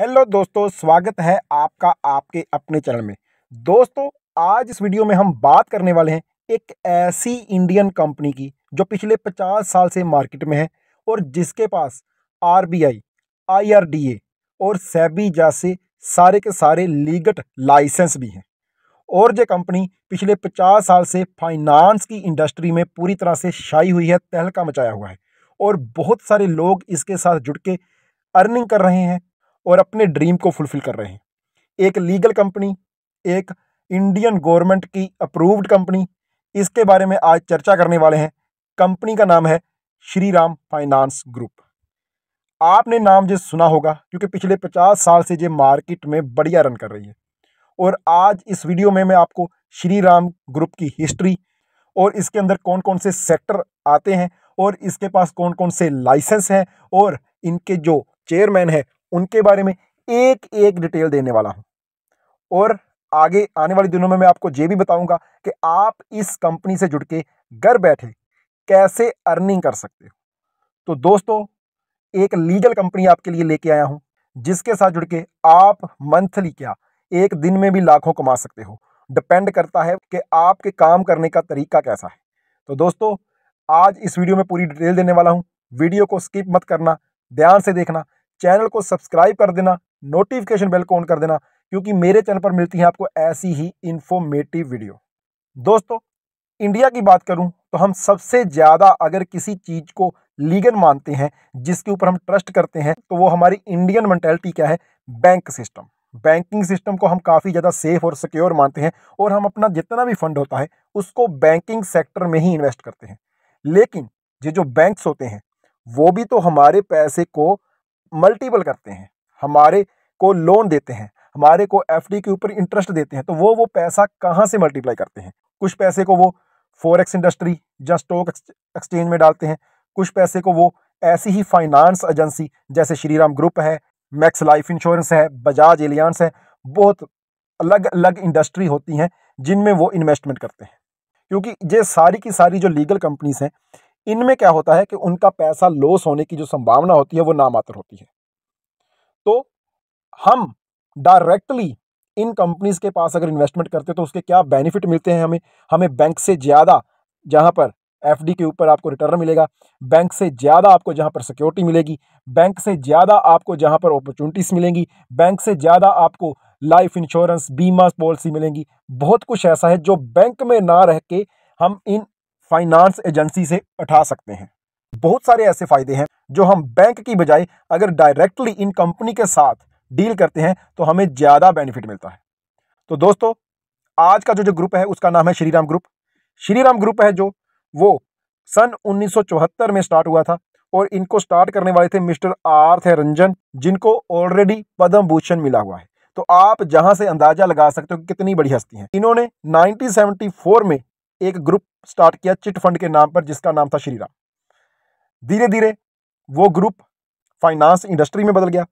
hello दोस्तों स्वागत है आपका आपके अपने चैनल में दोस्तों आज इस वीडियो में हम बात करने वाले हैं एक ऐसी इंडियन कंपनी की जो पिछले 50 साल से मार्केट में है और जिसके पास आरबीआई, आईआरडीए और सेबी जैसे सारे के सारे लीगट लाइसेंस भी हैं और ये कंपनी पिछले 50 साल से फाइनेंस की इंडस्ट्री में पूरी तरह से शाई हुई है तहलका मचाया हुआ है और बहुत सारे लोग इसके साथ जुड़ के अर्निंग कर रहे हैं और अपने ड्रीम को फुलफिल कर रहे हैं एक लीगल कंपनी एक इंडियन गवर्नमेंट की अप्रूव्ड कंपनी इसके बारे में आज चर्चा करने वाले हैं कंपनी का नाम है श्री राम फाइनेंस ग्रुप आपने नाम जो सुना होगा क्योंकि पिछले पचास साल से ये मार्केट में बढ़िया रन कर रही है और आज इस वीडियो में मैं आपको श्री राम ग्रुप की हिस्ट्री और इसके अंदर कौन कौन से सेक्टर आते हैं और इसके पास कौन कौन से लाइसेंस हैं और इनके जो चेयरमैन है उनके बारे में एक एक डिटेल देने वाला हूं और आगे आने वाले दिनों में मैं आपको ये भी बताऊंगा कि आप इस कंपनी से जुड़ के घर बैठे कैसे अर्निंग कर सकते हो तो दोस्तों एक लीगल कंपनी आपके लिए लेके आया हूँ जिसके साथ जुड़ के आप मंथली क्या एक दिन में भी लाखों कमा सकते हो डिपेंड करता है कि आपके काम करने का तरीका कैसा है तो दोस्तों आज इस वीडियो में पूरी डिटेल देने वाला हूँ वीडियो को स्किप मत करना ध्यान से देखना चैनल को सब्सक्राइब कर देना नोटिफिकेशन बेल को ऑन कर देना क्योंकि मेरे चैनल पर मिलती हैं आपको ऐसी ही इन्फॉर्मेटिव वीडियो दोस्तों इंडिया की बात करूं तो हम सबसे ज़्यादा अगर किसी चीज़ को लीगल मानते हैं जिसके ऊपर हम ट्रस्ट करते हैं तो वो हमारी इंडियन मेंटेलिटी क्या है बैंक सिस्टम बैंकिंग सिस्टम को हम काफ़ी ज़्यादा सेफ और सिक्योर मानते हैं और हम अपना जितना भी फंड होता है उसको बैंकिंग सेक्टर में ही इन्वेस्ट करते हैं लेकिन ये जो बैंक्स होते हैं वो भी तो हमारे पैसे को मल्टीपल करते हैं हमारे को लोन देते हैं हमारे को एफ के ऊपर इंटरेस्ट देते हैं तो वो वो पैसा कहाँ से मल्टीप्लाई करते हैं कुछ पैसे को वो फॉरेक्स इंडस्ट्री या स्टॉक एक्सचेंज में डालते हैं कुछ पैसे को वो ऐसी ही फाइनेंस एजेंसी जैसे श्रीराम ग्रुप है मैक्स लाइफ इंश्योरेंस है बजाज एलियांस है बहुत अलग अलग इंडस्ट्री होती हैं जिनमें वो इन्वेस्टमेंट करते हैं क्योंकि ये सारी की सारी जो लीगल कंपनीज हैं इनमें क्या होता है कि उनका पैसा लॉस होने की जो संभावना होती है वो नामात्र होती है तो हम डायरेक्टली इन कंपनीज के पास अगर इन्वेस्टमेंट करते हैं तो उसके क्या बेनिफिट मिलते हैं हमें हमें बैंक से ज़्यादा जहाँ पर एफ के ऊपर आपको रिटर्न मिलेगा बैंक से ज़्यादा आपको जहाँ पर सिक्योरिटी मिलेगी बैंक से ज़्यादा आपको जहाँ पर अपॉर्चुनिटीज़ मिलेंगी बैंक से ज़्यादा आपको लाइफ इंश्योरेंस बीमा पॉलिसी मिलेंगी बहुत कुछ ऐसा है जो बैंक में ना रह के हम इन फाइनेंस एजेंसी से उठा सकते हैं बहुत सारे ऐसे फ़ायदे हैं जो हम बैंक की बजाय अगर डायरेक्टली इन कंपनी के साथ डील करते हैं तो हमें ज़्यादा बेनिफिट मिलता है तो दोस्तों आज का जो जो ग्रुप है उसका नाम है श्री राम ग्रुप श्री राम ग्रुप है जो वो सन उन्नीस में स्टार्ट हुआ था और इनको स्टार्ट करने वाले थे मिस्टर आर थे रंजन जिनको ऑलरेडी पद्म भूषण मिला हुआ है तो आप जहां से अंदाजा लगा सकते हो कि कितनी बड़ी हस्ती हैं इन्होंने 1974 में एक ग्रुप स्टार्ट किया चिट फंड के नाम पर जिसका नाम था श्रीराम धीरे धीरे वो ग्रुप फाइनेंस इंडस्ट्री में बदल गया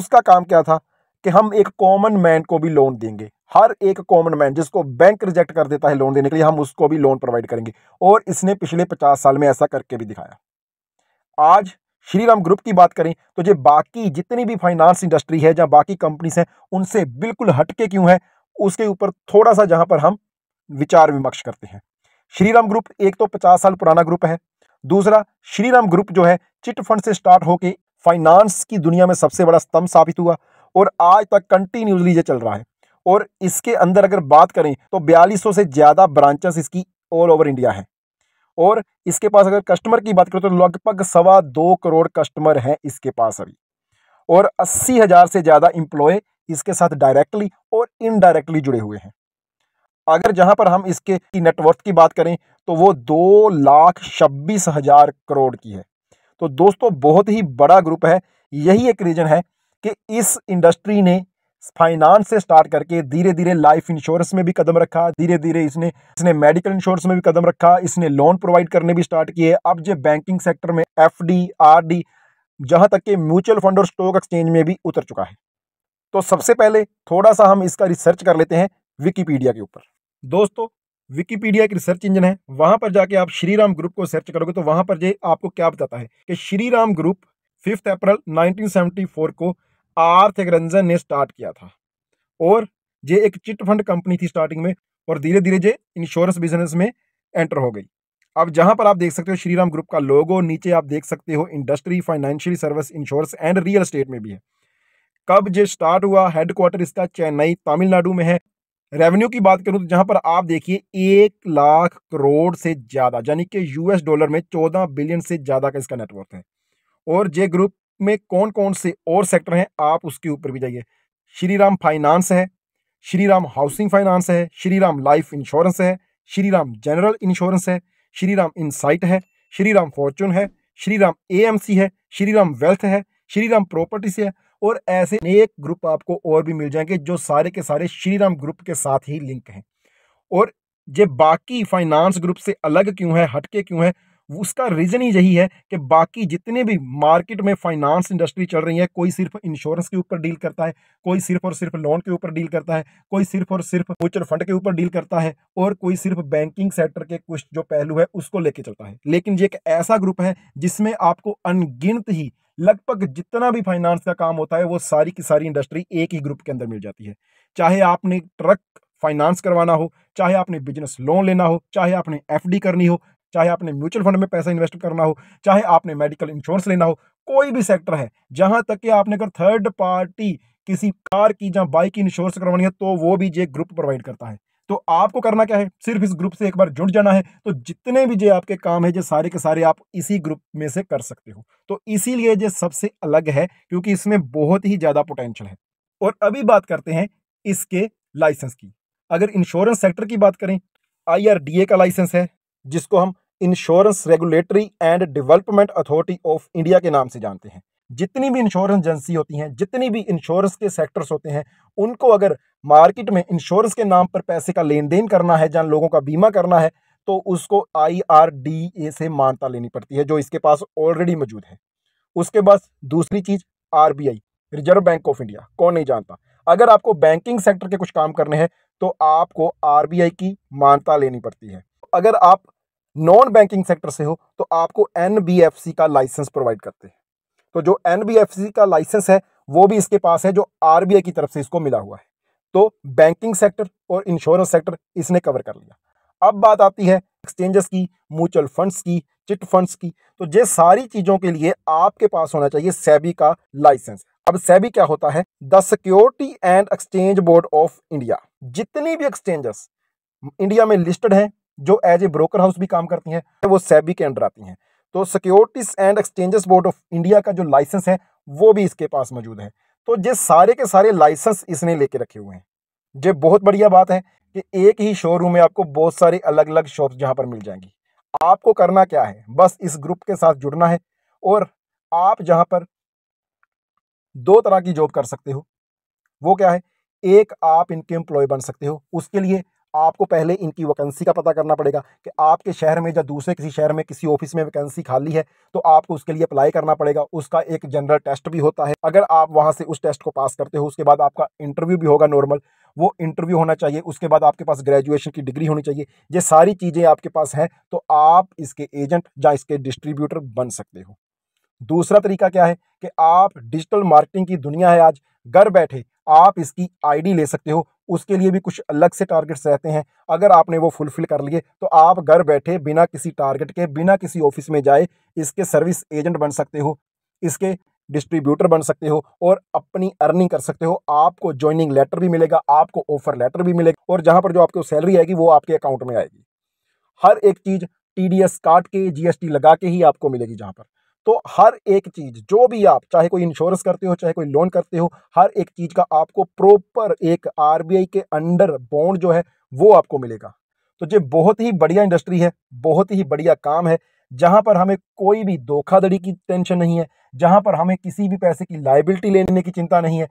उसका काम क्या था कि हम एक कॉमन मैन को भी लोन देंगे हर एक कॉमन मैन जिसको बैंक रिजेक्ट कर देता है लोन देने के लिए हम उसको भी लोन प्रोवाइड करेंगे और इसने पिछले पचास साल में ऐसा करके भी दिखाया आज श्री राम ग्रुप की बात करें तो ये बाकी जितनी भी फाइनेंस इंडस्ट्री है जहाँ बाकी कंपनीज हैं उनसे बिल्कुल हटके क्यों है उसके ऊपर थोड़ा सा जहां पर हम विचार विमर्श करते हैं श्री राम ग्रुप एक तो पचास साल पुराना ग्रुप है दूसरा श्री राम ग्रुप जो है चिट फंड से स्टार्ट होकर फाइनेंस की दुनिया में सबसे बड़ा स्तंभ साबित हुआ और आज तक कंटिन्यूसली ये चल रहा है और इसके अंदर अगर बात करें तो बयालीस से ज़्यादा ब्रांचेस इसकी ऑल ओवर इंडिया है और इसके पास अगर कस्टमर की बात करें तो लगभग सवा दो करोड़ कस्टमर हैं इसके पास अभी और अस्सी हज़ार से ज़्यादा इम्प्लॉय इसके साथ डायरेक्टली और इनडायरेक्टली जुड़े हुए हैं अगर जहां पर हम इसके की नेटवर्थ की बात करें तो वो दो लाख छब्बीस हजार करोड़ की है तो दोस्तों बहुत ही बड़ा ग्रुप है यही एक रीजन है कि इस इंडस्ट्री ने फाइनेंस से स्टार्ट करके धीरे धीरे लाइफ इंश्योरेंस में भी कदम रखा धीरे धीरे इसने इसने मेडिकल इंश्योरेंस में भी कदम रखा इसने लोन प्रोवाइड करने भी स्टार्ट किए अब जो बैंकिंग सेक्टर में एफ डी आर डी जहाँ तक कि म्यूचुअल फंड और स्टॉक एक्सचेंज में भी उतर चुका है तो सबसे पहले थोड़ा सा हम इसका रिसर्च कर लेते हैं विकीपीडिया के ऊपर दोस्तों विकीपीडिया एक रिसर्च इंजन है वहां पर जाके आप श्री राम ग्रुप को सर्च करोगे तो वहां पर ये आपको क्या बताता है कि Shri Ram group fifth April 1974 को आर्थिक रंजन ने स्टार्ट किया था और ये एक चिट फंड कंपनी थी स्टार्टिंग में और धीरे धीरे ये इंश्योरेंस बिजनेस में एंटर हो गई अब जहां पर आप देख सकते हो श्रीराम ग्रुप का लोगो नीचे आप देख सकते हो industry financial service insurance and real estate में भी है कब जो स्टार्ट हुआ हेडक्वार्टर इसका चेन्नई तमिलनाडु में है रेवेन्यू की बात करूं तो जहां पर आप देखिए एक लाख करोड़ से ज़्यादा यानी कि यूएस डॉलर में चौदह बिलियन से ज़्यादा का इसका नेटवर्क है और जे ग्रुप में कौन कौन से और सेक्टर हैं आप उसके ऊपर भी जाइए श्री राम फाइनेंस है श्री राम हाउसिंग फाइनेंस है श्री राम लाइफ इंश्योरेंस है श्री राम जनरल इंश्योरेंस है श्री राम इंसाइट है श्री राम फॉर्चून है श्री राम एएमसी है श्री राम वेल्थ है श्री राम प्रॉपर्टीज है और ऐसे एक ग्रुप आपको और भी मिल जाएंगे जो सारे के सारे श्री राम ग्रुप के साथ ही लिंक हैं और ये बाकी फाइनेंस ग्रुप से अलग क्यों है हटके क्यों है उसका रीज़न ही यही है कि बाकी जितने भी मार्केट में फाइनेंस इंडस्ट्री चल रही है कोई सिर्फ इंश्योरेंस के ऊपर डील करता है कोई सिर्फ और सिर्फ लोन के ऊपर डील करता है कोई सिर्फ और सिर्फ म्यूचुअल फंड के ऊपर डील करता है और कोई सिर्फ बैंकिंग सेक्टर के कुछ जो पहलू है उसको लेके चलता है लेकिन ये एक ऐसा ग्रुप है जिसमें आपको अनगिनत ही लगभग जितना भी फाइनेंस का काम होता है वो सारी की सारी इंडस्ट्री एक ही ग्रुप के अंदर मिल जाती है चाहे आपने ट्रक फाइनेंस करवाना हो चाहे आपने बिजनेस लोन लेना हो चाहे आपने एफ करनी हो चाहे आपने म्यूचुअल फंड में पैसा इन्वेस्ट करना हो चाहे आपने मेडिकल इंश्योरेंस लेना हो कोई भी सेक्टर है जहां तक कि आपने अगर थर्ड पार्टी किसी कार की या बाइक की इंश्योरेंस करवानी है तो वो भी जे ग्रुप प्रोवाइड करता है तो आपको करना क्या है सिर्फ इस ग्रुप से एक बार जुड़ जाना है तो जितने भी जो आपके काम है जो सारे के सारे आप इसी ग्रुप में से कर सकते हो तो इसीलिए ये सबसे अलग है क्योंकि इसमें बहुत ही ज़्यादा पोटेंशियल है और अभी बात करते हैं इसके लाइसेंस की अगर इंश्योरेंस सेक्टर की बात करें आई का लाइसेंस है जिसको हम insurance regulatory and development authority of India के नाम से जानते हैं जितनी भी इंश्योरेंस एजेंसी होती हैं जितनी भी इंश्योरेंस के सेक्टर्स होते हैं उनको अगर मार्केट में इंश्योरेंस के नाम पर पैसे का लेन देन करना है जहाँ लोगों का बीमा करना है तो उसको आई आर डी ए से मान्यता लेनी पड़ती है जो इसके पास ऑलरेडी मौजूद है उसके बाद दूसरी चीज़ R B I reserve bank of India कौन नहीं जानता अगर आपको बैंकिंग सेक्टर के कुछ काम करने हैं तो आपको आर बी आई की मान्यता लेनी पड़ती है अगर आप नॉन बैंकिंग सेक्टर से हो तो आपको एन बी एफ सी का लाइसेंस प्रोवाइड करते हैं तो जो एन का लाइसेंस है वो भी इसके पास है जो आर की तरफ से इसको मिला हुआ है तो बैंकिंग सेक्टर और इंश्योरेंस सेक्टर इसने कवर कर लिया अब बात आती है एक्सचेंजेस की म्यूचुअल फंड्स की चिट फंड्स की तो ये सारी चीज़ों के लिए आपके पास होना चाहिए सेबी का लाइसेंस अब सेबी क्या होता है the security and exchange board of India जितनी भी एक्सचेंजेस इंडिया में लिस्टेड हैं जो एज ए ब्रोकर हाउस भी काम करती हैं वो सेबी के अंडर आती हैं तो securities and exchanges board of India का जो लाइसेंस है वो भी इसके पास मौजूद है तो ये सारे के सारे लाइसेंस इसने लेके रखे हुए हैं ये बहुत बढ़िया बात है कि एक ही शोरूम में आपको बहुत सारे अलग अलग शॉप जहाँ पर मिल जाएंगी आपको करना क्या है बस इस ग्रुप के साथ जुड़ना है और आप जहाँ पर दो तरह की जॉब कर सकते हो वो क्या है एक आप इनके एम्प्लॉय बन सकते हो उसके लिए आपको पहले इनकी वैकेंसी का पता करना पड़ेगा कि आपके शहर में या दूसरे किसी शहर में किसी ऑफिस में वैकेंसी खाली है तो आपको उसके लिए अप्लाई करना पड़ेगा उसका एक जनरल टेस्ट भी होता है अगर आप वहाँ से उस टेस्ट को पास करते हो उसके बाद आपका इंटरव्यू भी होगा नॉर्मल वो इंटरव्यू होना चाहिए उसके बाद आपके पास ग्रेजुएशन की डिग्री होनी चाहिए ये सारी चीज़ें आपके पास हैं तो आप इसके एजेंट या इसके डिस्ट्रीब्यूटर बन सकते हो दूसरा तरीका क्या है कि आप डिजिटल मार्केटिंग की दुनिया है आज घर बैठे आप इसकी आईडी ले सकते हो उसके लिए भी कुछ अलग से टारगेट्स रहते हैं अगर आपने वो फुलफिल कर लिए तो आप घर बैठे बिना किसी टारगेट के बिना किसी ऑफिस में जाए इसके सर्विस एजेंट बन सकते हो इसके डिस्ट्रीब्यूटर बन सकते हो और अपनी अर्निंग कर सकते हो आपको ज्वाइनिंग लेटर भी मिलेगा आपको ऑफर लेटर भी मिलेगा और जहाँ पर जो आपको सैलरी आएगी वो आपके अकाउंट में आएगी हर एक चीज़ टी डी एस काट के जी एस टी लगा के ही आपको मिलेगी जहाँ पर तो हर एक चीज़ जो भी आप चाहे कोई इंश्योरेंस करते हो चाहे कोई लोन करते हो हर एक चीज़ का आपको प्रॉपर एक आरबीआई के अंडर बॉन्ड जो है वो आपको मिलेगा तो ये बहुत ही बढ़िया इंडस्ट्री है बहुत ही बढ़िया काम है जहाँ पर हमें कोई भी धोखाधड़ी की टेंशन नहीं है जहाँ पर हमें किसी भी पैसे की लाइबिलिटी लेने की चिंता नहीं है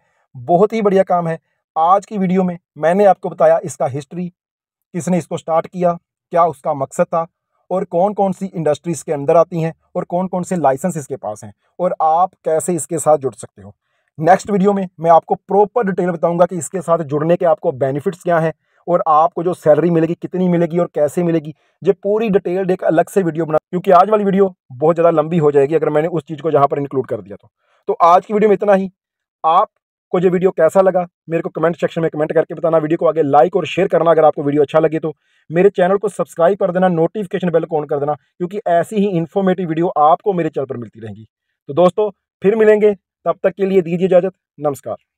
बहुत ही बढ़िया काम है आज की वीडियो में मैंने आपको बताया इसका हिस्ट्री किसने इसको स्टार्ट किया क्या उसका मकसद था और कौन कौन सी इंडस्ट्रीज के अंदर आती हैं और कौन कौन से लाइसेंस इसके पास हैं और आप कैसे इसके साथ जुड़ सकते हो नेक्स्ट वीडियो में मैं आपको प्रॉपर डिटेल बताऊंगा कि इसके साथ जुड़ने के आपको बेनिफिट्स क्या हैं और आपको जो सैलरी मिलेगी कितनी मिलेगी और कैसे मिलेगी ये पूरी डिटेल्ड एक अलग से वीडियो बना क्योंकि आज वाली वीडियो बहुत ज़्यादा लंबी हो जाएगी अगर मैंने उस चीज़ को जहाँ पर इंक्लूड कर दिया तो, तो आज की वीडियो में इतना ही आप आपको ये वीडियो कैसा लगा मेरे को कमेंट सेक्शन में कमेंट करके बताना वीडियो को आगे लाइक और शेयर करना अगर आपको वीडियो अच्छा लगे तो मेरे चैनल को सब्सक्राइब कर देना नोटिफिकेशन बेल को ऑन कर देना क्योंकि ऐसी ही इन्फॉर्मेटिव वीडियो आपको मेरे चैनल पर मिलती रहेंगी तो दोस्तों फिर मिलेंगे तब तक के लिए दीजिए इजाज़त नमस्कार